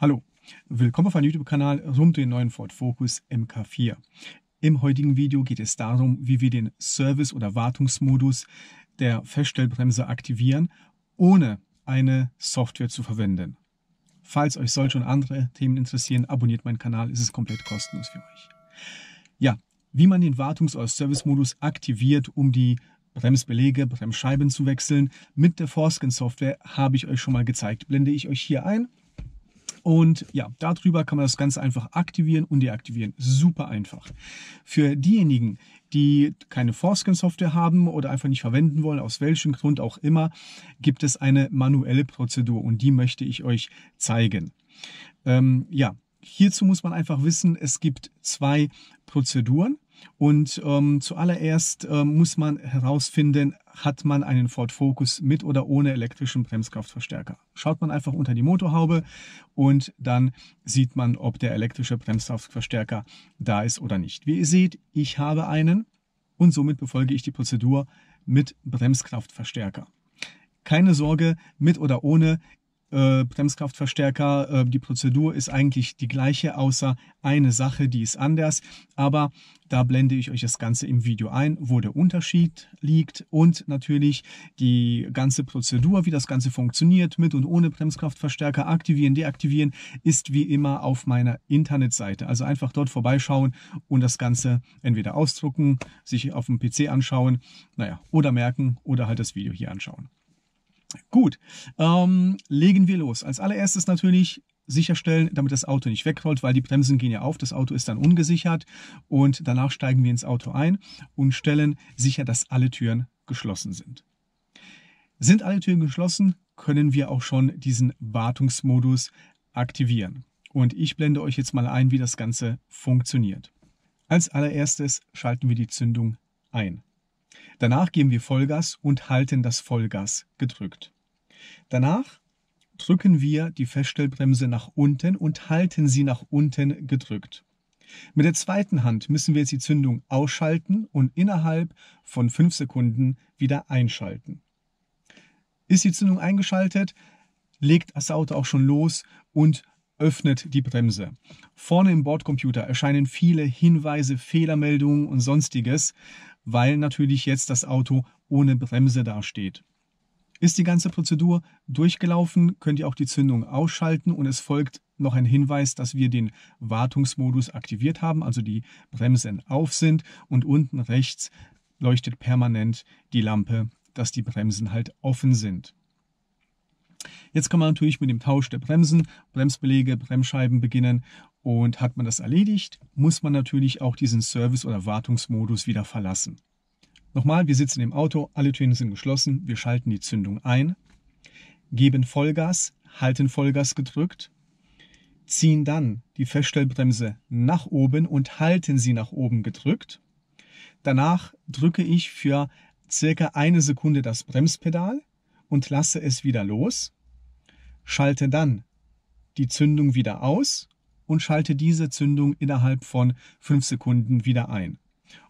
Hallo, willkommen auf meinem YouTube-Kanal rund um den neuen Ford Focus MK4. Im heutigen Video geht es darum, wie wir den Service- oder Wartungsmodus der Feststellbremse aktivieren, ohne eine Software zu verwenden. Falls euch solche und andere Themen interessieren, abonniert meinen Kanal, es ist komplett kostenlos für euch. Ja, wie man den Wartungs- oder Service-Modus aktiviert, um die Bremsbelege, Bremsscheiben zu wechseln. Mit der Forskin Software habe ich euch schon mal gezeigt. Blende ich euch hier ein. Und ja, darüber kann man das Ganze einfach aktivieren und deaktivieren. Super einfach. Für diejenigen, die keine forscan software haben oder einfach nicht verwenden wollen, aus welchem Grund auch immer, gibt es eine manuelle Prozedur und die möchte ich euch zeigen. Ähm, ja, hierzu muss man einfach wissen, es gibt zwei Prozeduren. Und ähm, zuallererst ähm, muss man herausfinden, hat man einen Ford Focus mit oder ohne elektrischen Bremskraftverstärker. Schaut man einfach unter die Motorhaube und dann sieht man, ob der elektrische Bremskraftverstärker da ist oder nicht. Wie ihr seht, ich habe einen und somit befolge ich die Prozedur mit Bremskraftverstärker. Keine Sorge, mit oder ohne äh, Bremskraftverstärker. Äh, die Prozedur ist eigentlich die gleiche, außer eine Sache, die ist anders. Aber da blende ich euch das Ganze im Video ein, wo der Unterschied liegt und natürlich die ganze Prozedur, wie das Ganze funktioniert, mit und ohne Bremskraftverstärker aktivieren, deaktivieren, ist wie immer auf meiner Internetseite. Also einfach dort vorbeischauen und das Ganze entweder ausdrucken, sich auf dem PC anschauen, naja, oder merken oder halt das Video hier anschauen. Gut, ähm, legen wir los. Als allererstes natürlich sicherstellen, damit das Auto nicht wegrollt, weil die Bremsen gehen ja auf, das Auto ist dann ungesichert und danach steigen wir ins Auto ein und stellen sicher, dass alle Türen geschlossen sind. Sind alle Türen geschlossen, können wir auch schon diesen Wartungsmodus aktivieren. Und ich blende euch jetzt mal ein, wie das Ganze funktioniert. Als allererstes schalten wir die Zündung ein. Danach geben wir Vollgas und halten das Vollgas gedrückt. Danach drücken wir die Feststellbremse nach unten und halten sie nach unten gedrückt. Mit der zweiten Hand müssen wir jetzt die Zündung ausschalten und innerhalb von 5 Sekunden wieder einschalten. Ist die Zündung eingeschaltet, legt das Auto auch schon los und öffnet die Bremse. Vorne im Bordcomputer erscheinen viele Hinweise, Fehlermeldungen und sonstiges weil natürlich jetzt das Auto ohne Bremse dasteht. Ist die ganze Prozedur durchgelaufen, könnt ihr auch die Zündung ausschalten und es folgt noch ein Hinweis, dass wir den Wartungsmodus aktiviert haben, also die Bremsen auf sind und unten rechts leuchtet permanent die Lampe, dass die Bremsen halt offen sind. Jetzt kann man natürlich mit dem Tausch der Bremsen, Bremsbeläge, Bremsscheiben beginnen und hat man das erledigt, muss man natürlich auch diesen Service- oder Wartungsmodus wieder verlassen. Nochmal, wir sitzen im Auto, alle Türen sind geschlossen, wir schalten die Zündung ein, geben Vollgas, halten Vollgas gedrückt, ziehen dann die Feststellbremse nach oben und halten sie nach oben gedrückt. Danach drücke ich für circa eine Sekunde das Bremspedal und lasse es wieder los. Schalte dann die Zündung wieder aus und schalte diese Zündung innerhalb von fünf Sekunden wieder ein.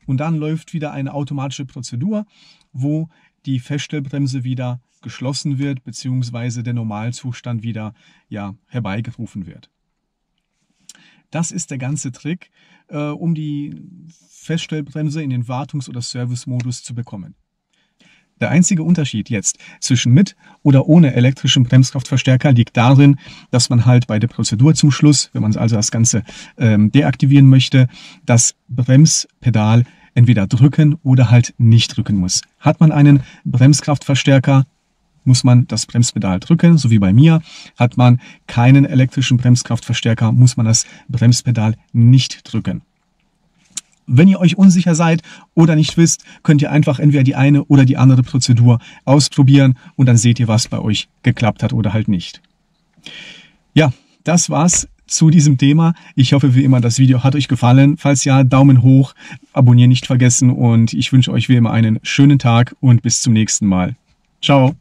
Und dann läuft wieder eine automatische Prozedur, wo die Feststellbremse wieder geschlossen wird, beziehungsweise der Normalzustand wieder ja, herbeigerufen wird. Das ist der ganze Trick, äh, um die Feststellbremse in den Wartungs- oder Service-Modus zu bekommen. Der einzige Unterschied jetzt zwischen mit oder ohne elektrischem Bremskraftverstärker liegt darin, dass man halt bei der Prozedur zum Schluss, wenn man also das Ganze ähm, deaktivieren möchte, das Bremspedal entweder drücken oder halt nicht drücken muss. Hat man einen Bremskraftverstärker, muss man das Bremspedal drücken, so wie bei mir. Hat man keinen elektrischen Bremskraftverstärker, muss man das Bremspedal nicht drücken. Wenn ihr euch unsicher seid oder nicht wisst, könnt ihr einfach entweder die eine oder die andere Prozedur ausprobieren und dann seht ihr, was bei euch geklappt hat oder halt nicht. Ja, das war's zu diesem Thema. Ich hoffe wie immer, das Video hat euch gefallen. Falls ja, Daumen hoch, abonnieren nicht vergessen und ich wünsche euch wie immer einen schönen Tag und bis zum nächsten Mal. Ciao.